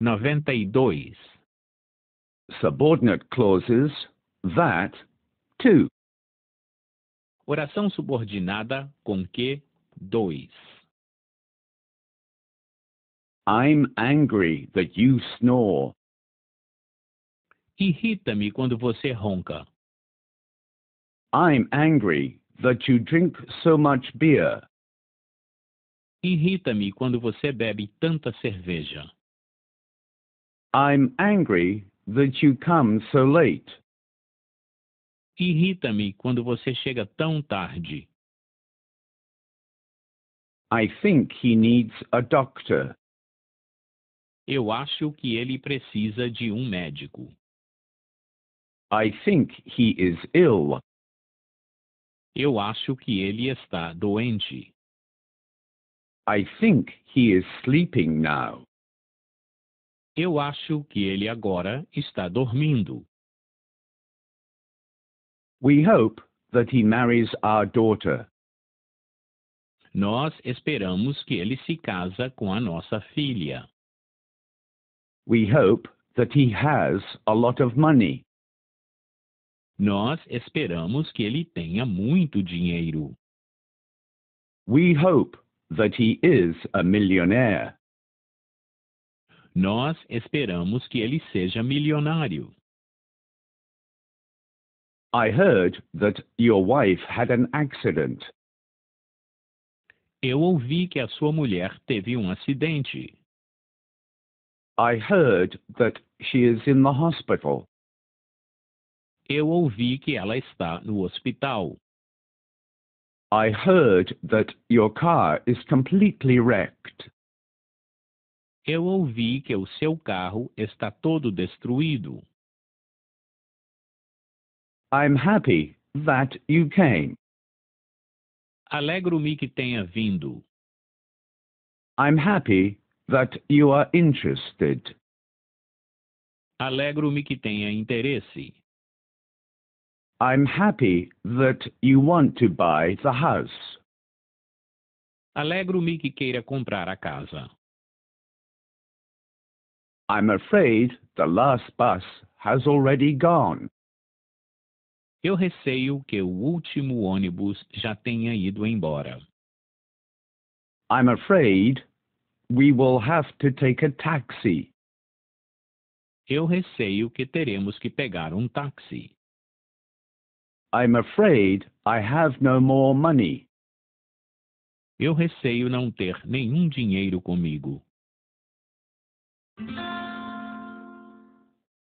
92. Subordinate clauses that to. Oração subordinada com que dois. I'm angry that you snore. Irrita-me quando você ronca. I'm angry that you drink so much beer. Irrita-me quando você bebe tanta cerveja. I'm angry that you come so late. Irrita-me quando você chega tão tarde. I think he needs a doctor. Eu acho que ele precisa de um médico. I think he is ill. Eu acho que ele está doente. I think he is sleeping now. Eu acho que ele agora está dormindo. We hope that he marries our daughter. Nós esperamos que ele se casa com a nossa filha. We hope that he has a lot of money. Nós esperamos que ele tenha muito dinheiro. We hope that he is a millionaire. Nós esperamos que ele seja milionário. I heard that your wife had an accident. Eu ouvi que a sua mulher teve um acidente. I heard that she is in the hospital. Eu ouvi que ela está no hospital. I heard that your car is completely wrecked. Eu ouvi que o seu carro está todo destruído. I'm happy that you came. Alegro-me que tenha vindo. I'm happy that you are interested. Alegro-me que tenha interesse. I'm happy that you want to buy the house. Alegro-me que queira comprar a casa. I'm afraid the last bus has already gone. Eu receio que o último ônibus já tenha ido embora. I'm afraid we will have to take a taxi. Eu receio que teremos que pegar um táxi. I'm afraid I have no more money. Eu receio não ter nenhum dinheiro comigo.